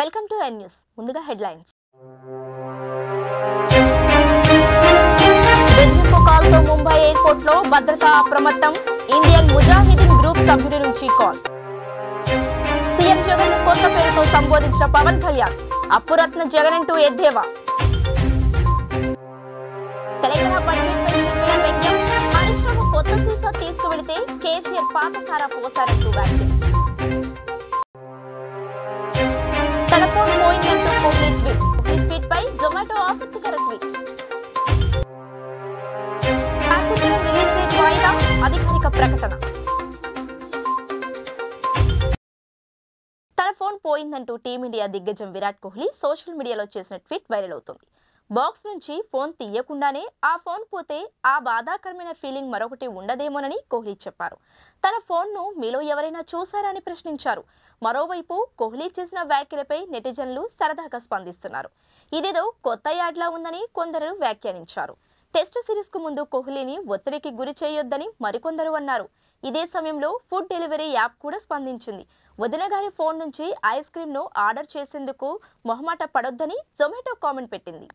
welcome to N news ముందుగా headlines బెదిరింపు Mumbai airport లో భద్రతా అప్రమత్తం ఇండియన్ ముజాహిదీన్ గ్రూప్ సభ్యుడి నుంచి కాల్ సీఎం జగన్ కొత్త పేరుతో సంబోధించిన పవన్ కళ్యాణ్ అప్పురత్న జగన్ అంటూ ఎద్దేవా తెలంగాణ బడ్జెట్ పరిశ్రమ కొత్త సీసా తీసుకువెళితే కేసీఆర్ పాతసారా పోసారంటూ వ్యాఖ్యలు అధికారిక ప్రకటన తన ఫోన్ పోయిందంటూ టీమిండియా దిగ్గజం విరాట్ కోహ్లీ సోషల్ మీడియాలో చేసిన ట్వీట్ వైరల్ అవుతుంది బాక్స్ నుంచి ఫోన్ తీయకుండానే ఆ ఫోన్ పోతే ఆ బాధాకరమైన ఫీలింగ్ మరొకటి ఉండదేమోనని కోహ్లీ చెప్పారు తన ఫోన్ను మీలో ఎవరైనా చూసారా అని ప్రశ్నించారు మరోవైపు కోహ్లీ చేసిన వ్యాఖ్యలపై నెటిజన్లు సరదాగా స్పందిస్తున్నారు ఇదేదో కొత్త యాడ్లా ఉందని కొందరు వ్యాఖ్యానించారు టెస్ట్ సిరీస్కు ముందు కోహ్లీని ఒత్తిడికి గురి చేయొద్దని మరికొందరు అన్నారు ఇదే సమయంలో ఫుడ్ డెలివరీ యాప్ కూడా స్పందించింది వదిన గారి ఫోన్ నుంచి ఐస్ క్రీమ్ను ఆర్డర్ చేసేందుకు మొహమాట పడొద్దని జొమాటో కామెంట్ పెట్టింది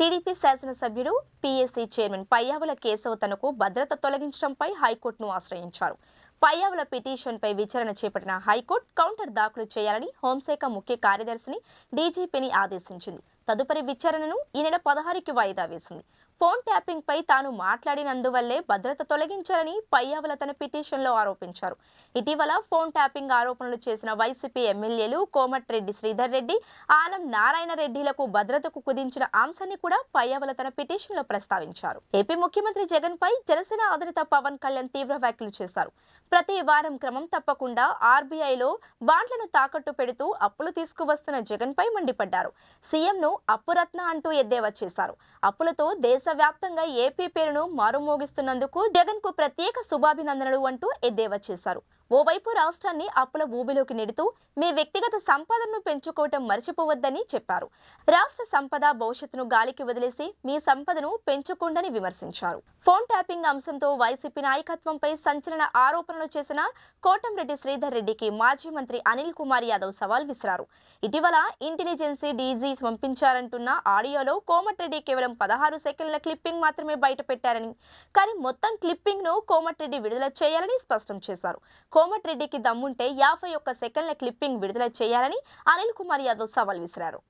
టీడీపీ శాసనసభ్యుడు పీఎస్సీ చైర్మన్ పయ్యావుల కేశవ్ తనకు భద్రత తొలగించడంపై హైకోర్టును ఆశ్రయించారు పయ్యావుల పిటిషన్పై విచారణ చేపట్టిన హైకోర్టు కౌంటర్ దాఖలు చేయాలని హోంశాఖ ముఖ్య కార్యదర్శిని డీజీపీని ఆదేశించింది తదుపరి విచారణను ఈ నెల పదహారుకి వాయిదా వేసింది ఫోన్ ట్యాపింగ్ పై తాను మాట్లాడినందువల్లే భద్రత తొలగించారని పయ్యావుల తన పిటిషన్లో ఆరోపించారు ఇటీవల ఫోన్ ట్యాపింగ్ ఆరోపణలు చేసిన వైసీపీ ఎమ్మెల్యేలు కోమట్రెడ్డి శ్రీధర్ రెడ్డి ఆనం నారాయణ రెడ్డిలకు భద్రతకు కుదించిన అంశాన్ని కూడా పయ్యావుల తన పిటిషన్లో ప్రస్తావించారు ఏపీ ముఖ్యమంత్రి జగన్ పై జనసేన అధినేత పవన్ కళ్యాణ్ తీవ్ర వ్యాఖ్యలు చేశారు ప్రతి వారం క్రమం తప్పకుండా ఆర్బీఐలో బాండ్లను తాకట్టు పెడుతూ అప్పులు తీసుకువస్తున్న జగన్ పై మండిపడ్డారు సీఎంను అప్పురత్న అంటూ ఎద్దేవా చేశారు అప్పులతో దేశ వ్యాప్తంగా ఏపీ పేరును మారుమోగిస్తున్నందుకు జగన్ కు ప్రత్యేక శుభాభినందనలు అంటూ ఎద్దేవా చేశారు ఓవైపు రాష్ట్రాన్ని అప్పుల ఊబిలోకి నెడుతూ మీ వ్యక్తిగత సంపదను పెంచుకోవటం మర్చిపోవద్దని చెప్పారు రాష్ట్ర సంపద భవిష్యత్తును గాలికి వదిలేసి మీ సంపదను పెంచుకోండని విమర్శించారు ఫోన్ ట్యాపింగ్ అంశంతో వైసీపీ నాయకత్వంపై సంచలన ఆరోపణలు చేసిన కోటంరెడ్డి శ్రీధర్ రెడ్డికి మాజీ మంత్రి అనిల్ కుమార్ యాదవ్ సవాల్ విసిరారు ఇటీవల ఇంటెలిజెన్సీ డీజీ పంపించారంటున్న ఆడియోలో కోమటిరెడ్డి కేవలం పదహారు సెకండ్ల క్లిప్పింగ్ మాత్రమే బయటపెట్టారని కానీ మొత్తం క్లిప్పింగ్ను కోమటిరెడ్డి విడుదల చేయాలని స్పష్టం చేశారు కోమటిరెడ్డికి దమ్ముంటే యాభై ఒక్క సెకండ్ల క్లిప్పింగ్ విడుదల చేయాలని అనిల్ కుమార్ యాదవ్ సవాల్ విసిరారు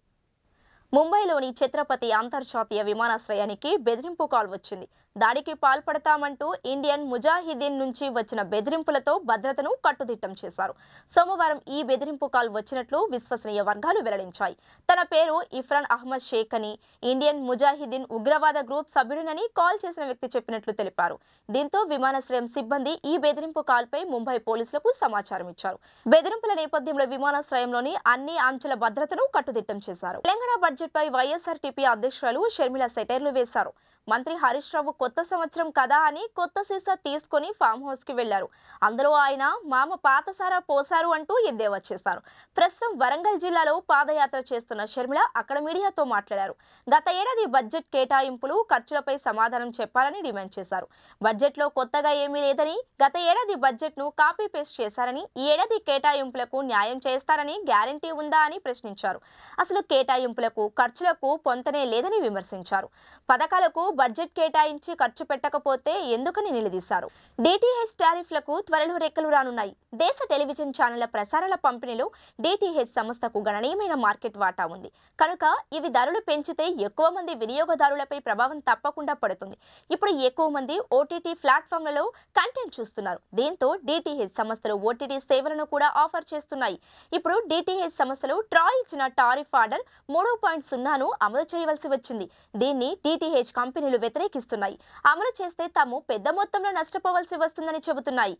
ముంబైలోని ఛత్రపతి అంతర్జాతీయ విమానాశ్రయానికి బెదిరింపు కాల్ వచ్చింది దాడికి పాల్పడతామంటూ ఇండియన్ ముజాహిదీన్ నుంచి వచ్చిన బెదిరింపులతో భద్రతను కట్టుదిట్టం చేశారు సోమవారం ఈ బెదిరింపు కాల్ వచ్చినట్లు విశ్వసనీయ వర్గాలు వెల్లడించాయి తన పేరు ఇఫ్రాన్ అహ్మద్ షేక్ అని ఇండియన్ ముజాహిదీన్ ఉగ్రవాద గ్రూప్ సభ్యుడినని కాల్ చేసిన వ్యక్తి చెప్పినట్లు తెలిపారు దీంతో విమానాశ్రయం సిబ్బంది ఈ బెదిరింపు కాల్పై ముంబై పోలీసులకు సమాచారం ఇచ్చారు బెదిరింపుల నేపథ్యంలో విమానాశ్రయంలోని అన్ని అంచెల భద్రతను కట్టుదిట్టం చేశారు తెలంగాణ బడ్జెట్ పై వైఎస్ఆర్టీపీ అధ్యక్షురాలు షర్మిల సెటైర్లు వేశారు మంత్రి హరీష్ రావు కొత్త సంవత్సరం కదా అని కొత్త సీసా తీసుకొని ఫామ్ హౌస్కి వెళ్లారు అందులో ఆయన మామ పాతసారా పోసారు అంటూ ఎద్దేవా చేశారు ప్రస్తుతం వరంగల్ జిల్లాలో పాదయాత్ర చేస్తున్న షర్మిల అక్కడ మీడియాతో మాట్లాడారు గత ఏడాది బడ్జెట్ కేటాయింపులు ఖర్చులపై సమాధానం చెప్పాలని డిమాండ్ చేశారు బడ్జెట్లో కొత్తగా ఏమీ లేదని గత ఏడాది బడ్జెట్ను కాపీ పేస్ట్ చేశారని ఈ ఏడాది కేటాయింపులకు న్యాయం చేస్తారని గ్యారంటీ ఉందా అని ప్రశ్నించారు అసలు కేటాయింపులకు ఖర్చులకు పొంతనే లేదని విమర్శించారు పథకాలకు బడ్జెట్ కేటాయించి ఖర్చు పెట్టకపోతే ఎందుకని నిలదీశారు డిటిహెచ్ టారిఫ్లకు త్వరలో రెక్కలు రానున్నాయి దేశ టెలివిజన్ ఛానళ్ల ప్రసారాల పంపిణీలో డిటిహెచ్ సంస్థకు గణనీయమైన మార్కెట్ వాటా ఉంది కనుక ఇవి ధరలు పెంచితే ఎక్కువ మంది వినియోగదారులపై ప్రభావం తప్పకుండా పడుతుంది ఇప్పుడు ఎక్కువ మంది ఓటీటీ ప్లాట్ఫామ్లలో కంటెంట్ చూస్తున్నారు దీంతో డిటిహెచ్ సంస్థలు ఓటీటీ సేవలను కూడా ఆఫర్ చేస్తున్నాయి ఇప్పుడు డిటిహెచ్ సంస్థలు ట్రాయ్ ఇచ్చిన టారిఫ్ ఆర్డర్ మూడు పాయింట్ సున్నాను అమలు చేయవలసి వచ్చింది దీన్ని డిటిహెచ్ కంపెనీ కంపెనీలు వ్యతిరేకిస్తున్నాయి అమలు చేస్తే తాము పెద్ద మొత్తంలో నష్టపోవాల్సి వస్తుందని చెబుతున్నాయి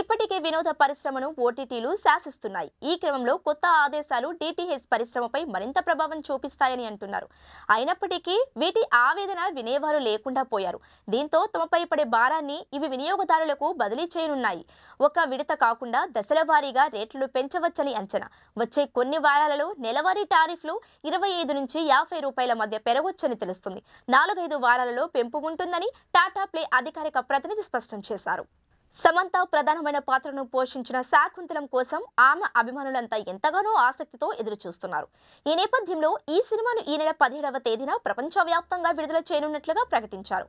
ఇప్పటికే వినోద పరిశ్రమను ఓటీటీలు శాసిస్తున్నాయి ఈ క్రమంలో కొత్త ఆదేశాలు డిటిహెచ్ పరిశ్రమపై మరింత ప్రభావం చూపిస్తాయని అంటున్నారు అయినప్పటికీ వీటి ఆవేదన వినేవారు లేకుండా పోయారు దీంతో తమపై పడే భారాన్ని ఇవి వినియోగదారులకు బదిలీ చేయనున్నాయి ఒక విడత కాకుండా దశల వారీగా రేట్లు పెంచవచ్చని అంచనా వచ్చే కొన్ని వారాలలో నెలవారీ టారిఫ్లు ఇరవై ఐదు నుంచి యాభై రూపాయల మధ్య పెరగొచ్చని తెలుస్తుంది నాలుగైదు వారాలు వ్యవహారాలలో పెంపు ఉంటుందని టాటా ప్లే అధికారిక ప్రతినిధి స్పష్టం చేశారు సమంత ప్రధానమైన పాత్రను పోషించిన శాకుంతలం కోసం ఆమె అభిమానులంతా ఎంతగానో ఆసక్తితో ఎదురు చూస్తున్నారు ఈ నేపథ్యంలో ఈ సినిమాను ఈ నెల పదిహేడవ తేదీన ప్రపంచవ్యాప్తంగా విడుదల చేయనున్నట్లుగా ప్రకటించారు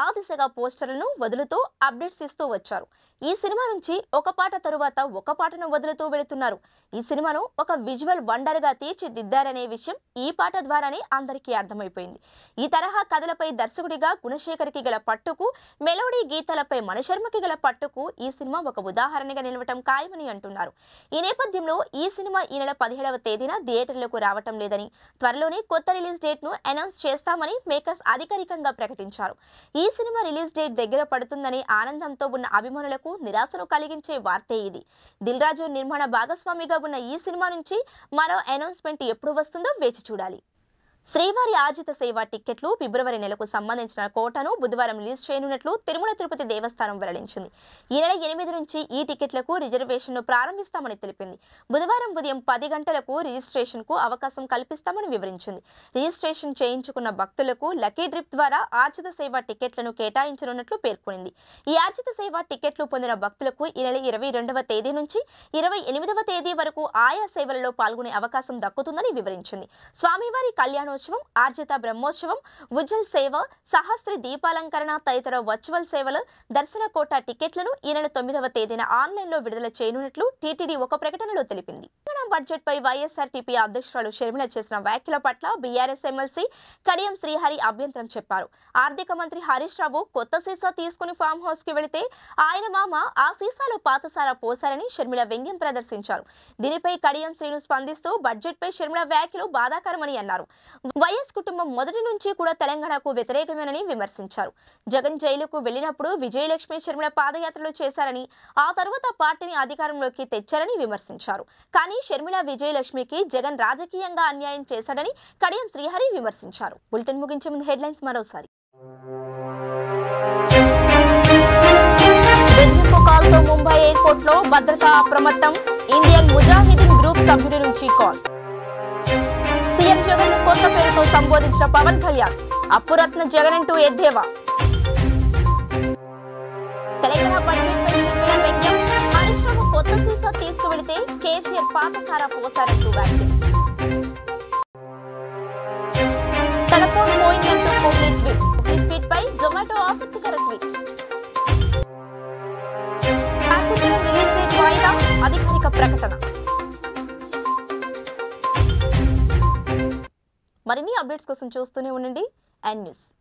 ఆ దిశగా పోస్టర్లను వదులుతూ అప్డేట్స్ ఇస్తూ వచ్చారు ఈ సినిమా నుంచి ఒక పాట తరువాత ఒక పాటను వదులుతూ వెళుతున్నారు ఈ సినిమాను ఒక విజువల్ వండర్గా తీర్చిదిద్దారనే విషయం ఈ పాట ద్వారానే అందరికీ అర్థమైపోయింది ఈ తరహా కథలపై దర్శకుడిగా గుణశేఖర్కి గల పట్టుకు మెలోడీ గీతాలపై మనశర్మకి గల పట్టుకు ఈ సినిమా ఒక ఉదాహరణగా నిలవటం ఖాయమని అంటున్నారు ఈ నేపథ్యంలో ఈ సినిమా ఈ నెల పదిహేడవ తేదీన థియేటర్లకు రావటం లేదని త్వరలోనే కొత్త రిలీజ్ డేట్ను అనౌన్స్ చేస్తామని మేకర్స్ అధికారికంగా ప్రకటించారు ఈ ఈ సినిమా రిలీజ్ డేట్ దగ్గర పడుతుందని ఆనందంతో ఉన్న అభిమానులకు నిరాశను కలిగించే వార్తే ఇది దిల్రాజు నిర్మాణ భాగస్వామిగా ఉన్న ఈ సినిమా నుంచి మరో అనౌన్స్మెంట్ ఎప్పుడు వస్తుందో వేచి చూడాలి శ్రీవారి ఆజిత సేవ టిక్కెట్లు ఫిబ్రవరి నెలకు సంబంధించిన కోటాను బుధవారం రిలీజ్ చేయనున్నట్లు తిరుమల తిరుపతి దేవస్థానం వెల్లడించింది ఈ నెల ఎనిమిది నుంచి ఈ టికెట్లకు రిజర్వేషన్ను ప్రారంభిస్తామని తెలిపింది బుధవారం ఉదయం పది గంటలకు రిజిస్ట్రేషన్కు అవకాశం కల్పిస్తామని వివరించింది రిజిస్ట్రేషన్ చేయించుకున్న భక్తులకు లకీ డ్రిప్ ద్వారా ఆర్జిత సేవ టికెట్లను కేటాయించనున్నట్లు పేర్కొంది ఈ ఆర్జిత సేవ టికెట్లు పొందిన భక్తులకు ఈ నెల ఇరవై రెండవ తేదీ నుంచి ఇరవై ఎనిమిదవ తేదీ వరకు ఆయా సేవలలో పాల్గొనే అవకాశం దక్కుతుందని వివరించింది స్వామివారి కళ్యాణం కళ్యాణోత్సవం ఆర్జిత బ్రహ్మోత్సవం ఉజ్జల్ సేవ సహస్ర దీపాలంకరణ తదితర వర్చువల్ సేవలు దర్శన కోట టికెట్లను ఈ నెల తొమ్మిదవ తేదీన ఆన్లైన్లో విడుదల చేయనున్నట్లు టీటీడీ ఒక ప్రకటనలో తెలిపింది బడ్జెట్ పై వైఎస్ఆర్టీపీ అధ్యక్షురాలు షర్మిల చేసిన వ్యాఖ్యల పట్ల బీఆర్ఎస్ ఎమ్మెల్సీ కడియం శ్రీహరి అభ్యంతరం చెప్పారు ఆర్థిక మంత్రి హరీష్ రావు కొత్త సీసా తీసుకుని ఫామ్ హౌస్ కి వెళితే ఆయన మామ ఆ సీసాలో పాతసారా పోశారని షర్మిల వ్యంగ్యం ప్రదర్శించారు దీనిపై కడియం శ్రీను స్పందిస్తూ బడ్జెట్ పై షర్మిల వ్యాఖ్యలు బాధాకరమని అన్నారు వైఎస్ కుటుంబం మొదటి నుంచి కూడా తెలంగాణకు వ్యతిరేకమేనని విమర్శించారు జగన్ జైలుకు వెళ్లినప్పుడు విజయలక్ష్మి శర్మల పాదయాత్రలు చేశారని ఆ తర్వాత పార్టీని అధికారంలోకి తెచ్చారని విమర్శించారు కానీ షర్మిల విజయలక్ష్మికి జగన్ రాజకీయంగా అన్యాయం చేశాడని కడియం శ్రీహరి విమర్శించారు బులెటిన్ ముగించే ముందు హెడ్లైన్స్ మరోసారి ముంబై ఎయిర్పోర్ట్ లో భద్రతా అప్రమత్తం ఇండియన్ ముజాహిదీన్ గ్రూప్ సభ్యుడి నుంచి కాల్ సీఎం జగన్ కొత్త పేరుతో సంబోధించిన పవన్ కళ్యాణ్ అప్పురత్న జగన్ అంటూ ఎద్దేవా తెలంగాణ బడ్జెట్ పరిశ్రమ కొత్త సీసా తీసుకువెళితే కేసీఆర్ పాతసారా పోసారంటూ వ్యాఖ్యలు తన ఫోన్ పోయిందంటూ కోహ్లీ ట్వీట్ కోహ్లీ ట్వీట్ పై జొమాటో ఆసక్తికర ట్వీట్ అధికారిక ప్రకటన అప్డేట్స్ కోసం చూస్తూనే ఉండండి అండ్ న్యూస్